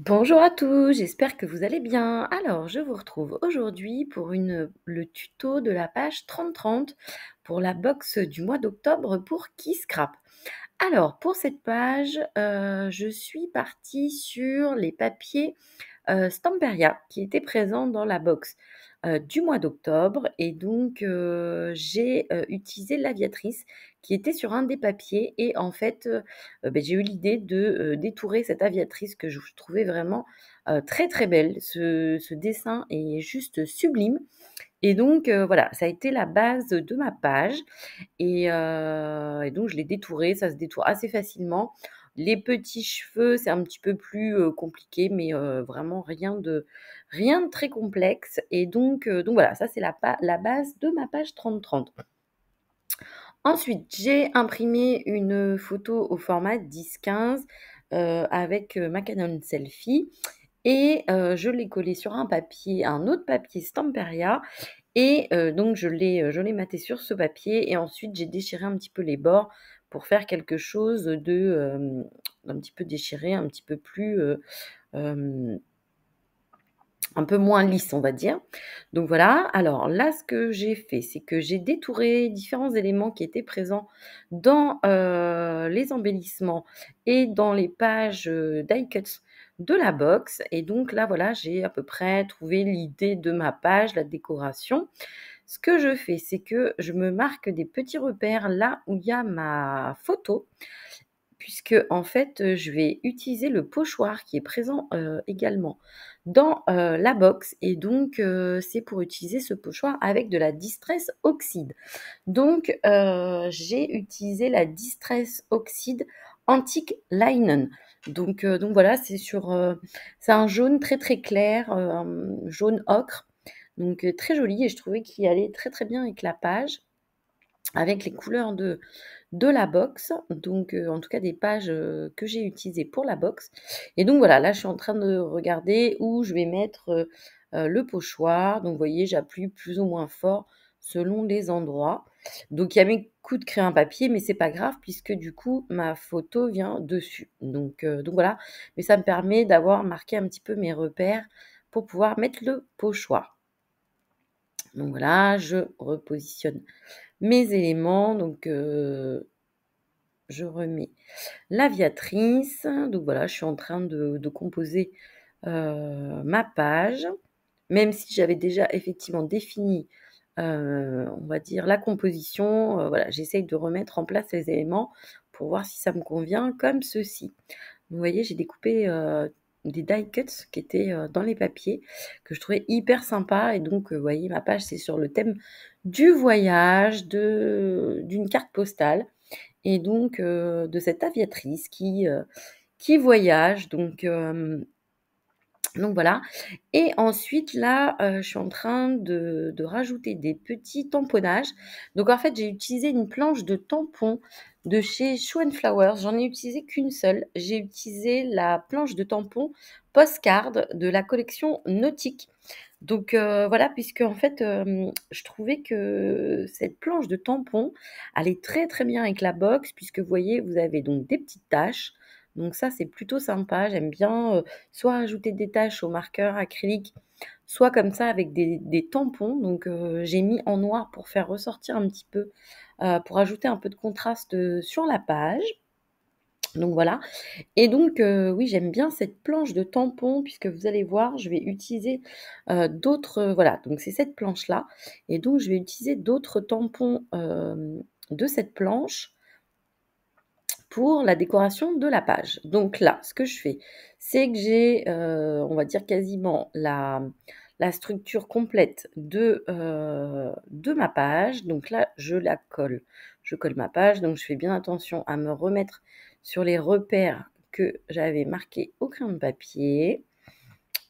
Bonjour à tous, j'espère que vous allez bien. Alors, je vous retrouve aujourd'hui pour une, le tuto de la page 3030 pour la box du mois d'octobre pour qui Alors, pour cette page, euh, je suis partie sur les papiers euh, Stamperia qui étaient présents dans la box. Euh, du mois d'octobre. Et donc, euh, j'ai euh, utilisé l'aviatrice qui était sur un des papiers. Et en fait, ben, j'ai eu l'idée de détourer cette aviatrice que je trouvais vraiment très, très belle. Ce, dessin est juste sublime. Et donc, voilà, ça a été la base de ma page. Et, donc, je l'ai détouré Ça se détourne assez facilement. Les petits cheveux, c'est un petit peu plus compliqué, mais vraiment rien de, rien de très complexe. Et donc, donc voilà, ça c'est la, base de ma page 3030. Ensuite, j'ai imprimé une photo au format 10-15 avec ma Canon Selfie et je l'ai collée sur un papier, un autre papier Stamperia et donc, je l'ai, je l'ai maté sur ce papier et ensuite j'ai déchiré un petit peu les bords pour faire quelque chose de un petit peu déchiré, un petit peu plus euh, un peu moins lisse, on va dire. Donc voilà, alors là, ce que j'ai fait, c'est que j'ai détouré différents éléments qui étaient présents dans euh, les embellissements et dans les pages euh, die de la box. Et donc là, voilà, j'ai à peu près trouvé l'idée de ma page, la décoration. Ce que je fais, c'est que je me marque des petits repères là où il y a ma photo, puisque en fait, euh, je vais utiliser le pochoir qui est présent euh, également dans euh, la box. Et donc, c'est pour utiliser ce pochoir avec de la Distress Oxyde. Donc, j'ai utilisé la Distress Oxyde Antique Linen. Donc, donc voilà, c'est sur, c'est un jaune très très clair, jaune ocre. Donc euh, très joli et je trouvais qu'il allait très très bien avec la page, avec les couleurs de, de la box, donc euh, en tout cas des pages euh, que j'ai utilisées pour la box. Et donc voilà, là je suis en train de regarder où je vais mettre le pochoir. Donc vous voyez, j'appuie plus ou moins fort selon les endroits. Donc il y a mes coups de un papier, mais c'est pas grave puisque du coup ma photo vient dessus. Donc, donc voilà, mais ça me permet d'avoir marqué un petit peu mes repères pour pouvoir mettre le pochoir. Donc voilà, je repositionne mes éléments. Donc euh, je remets l'aviatrice. Donc voilà, je suis en train de, composer euh, ma page. Même si j'avais déjà effectivement défini, euh, on va dire, la composition, voilà, j'essaye de remettre en place les éléments pour voir si ça me convient comme ceci. Vous voyez, j'ai découpé des die cuts qui étaient euh, dans les papiers, que je trouvais hyper sympa. Et donc, euh, vous voyez, ma page, c'est sur le thème du voyage, de, d'une carte postale, et donc euh, de cette aviatrice qui, qui voyage. Donc, donc voilà. Et ensuite, là, euh, je suis en train de, rajouter des petits tamponnages. Donc en fait, j'ai utilisé une planche de tampons de chez Shoe and Flowers. J'en ai utilisé qu'une seule. J'ai utilisé la planche de tampons Postcard de la collection Nautique. Donc euh, voilà, puisque en fait, euh, je trouvais que cette planche de tampons allait très très bien avec la box, puisque vous voyez, vous avez donc des petites taches. Donc ça, c'est plutôt sympa. J'aime bien soit ajouter des taches au marqueur acrylique, soit comme ça avec des, tampons. Donc j'ai mis en noir pour faire ressortir un petit peu, pour ajouter un peu de contraste sur la page. Donc voilà. Et donc oui, j'aime bien cette planche de tampons puisque vous allez voir, je vais utiliser d'autres. voilà, donc c'est cette planche là. Et donc je vais utiliser d'autres tampons de cette planche pour la décoration de la page. Donc là, ce que je fais, c'est que j'ai, euh, on va dire quasiment la, la structure complète de, euh, de ma page. Donc là, je la colle. Je colle ma page, donc je fais bien attention à me remettre sur les repères que j'avais marqués au crayon de papier.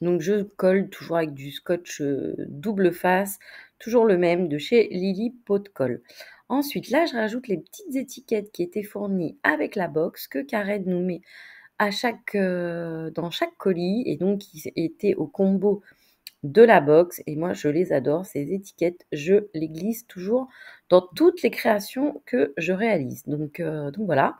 Donc je colle toujours avec du scotch euh, double face, toujours le même de chez Lily Pot de Colle. Ensuite, là, je rajoute les petites étiquettes qui étaient fournies avec la box que Cared nous met à chaque, euh, dans chaque colis et donc qui étaient au combo de la box. Et moi, je les adore, ces étiquettes. Je les glisse toujours dans toutes les créations que je réalise. Donc, euh, donc voilà.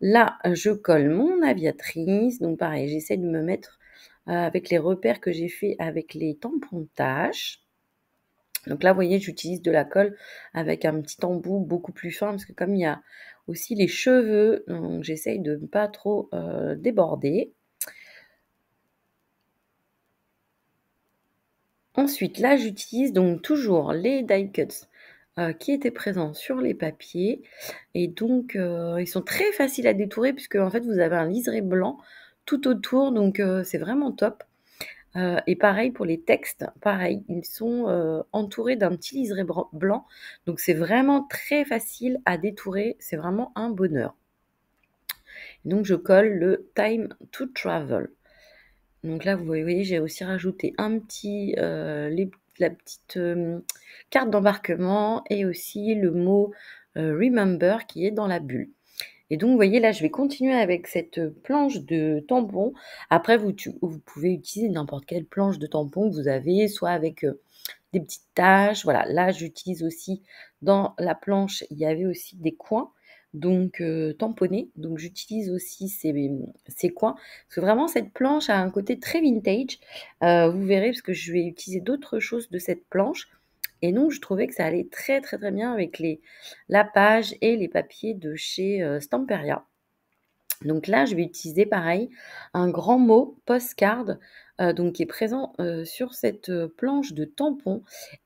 Là, je colle mon aviatrice. Donc pareil, j'essaie de me mettre euh, avec les repères que j'ai fait avec les tampons Donc là, vous voyez, j'utilise de la colle avec un petit embout beaucoup plus fin parce que comme il y a aussi les cheveux, j'essaye de ne pas trop euh, déborder. Ensuite, là, j'utilise donc toujours les die cuts euh, qui étaient présents sur les papiers. Et donc, ils sont très faciles à détourer puisque en fait, vous avez un liseré blanc tout autour, donc euh, c'est vraiment top. Euh, et pareil pour les textes, pareil, ils sont euh, entourés d'un petit liseré blanc, donc c'est vraiment très facile à détourer, c'est vraiment un bonheur. Donc je colle le Time to Travel. Donc là, vous voyez, j'ai aussi rajouté un petit, la petite carte d'embarquement et aussi le mot Remember qui est dans la bulle. Et donc, vous voyez, là, je vais continuer avec cette euh, planche de tampon. Après, vous, pouvez utiliser n'importe quelle planche de tampon que vous avez, soit avec euh, des petites taches. Voilà, là, j'utilise aussi, dans la planche, il y avait aussi des coins donc euh, Donc j'utilise aussi ces, coins. Parce que vraiment, cette planche a un côté très vintage. vous verrez, parce que je vais utiliser d'autres choses de cette planche. Et donc, je trouvais que ça allait très, très, très bien avec les, la page et les papiers de chez euh, Stamperia. Donc là, je vais utiliser pareil un grand mot postcard euh, donc qui est présent euh, sur cette planche de tampon.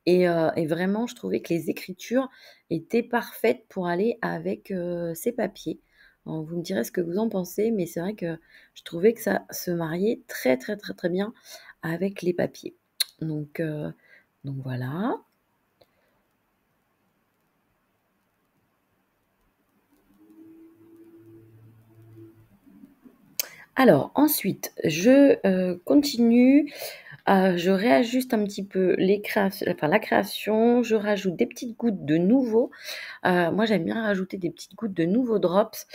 Et, vraiment, je trouvais que les écritures étaient parfaites pour aller avec ces papiers. vous me direz ce que vous en pensez, mais c'est vrai que je trouvais que ça se mariait très très très très bien avec les papiers. Donc, donc voilà. Alors ensuite, je euh, continue, ah, je réajuste un petit peu la création, je rajoute des petites gouttes de nouveau. Euh, moi j'aime bien rajouter des petites gouttes de nouveaux drops.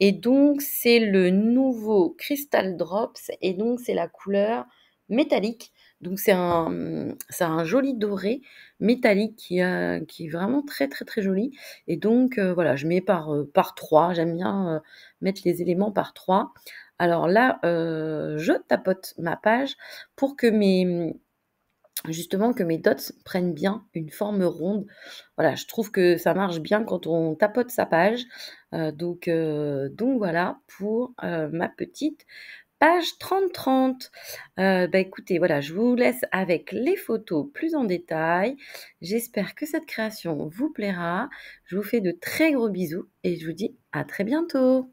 Et donc c'est le nouveau Crystal Drops et donc c'est la couleur métallique. Donc c'est un, joli doré métallique qui, est vraiment très très très joli. Et donc euh, voilà, je mets par, par 3, j'aime bien mettre les éléments par trois. Alors là, euh, je tapote ma page pour que mes justement que mes dots prennent bien une forme ronde. Voilà, je trouve que ça marche bien quand on tapote sa page. Euh, donc, euh, donc voilà pour ma petite page 30-30. Bah, écoutez, voilà, je vous laisse avec les photos plus en détail. J'espère que cette création vous plaira. Je vous fais de très gros bisous et je vous dis à très bientôt.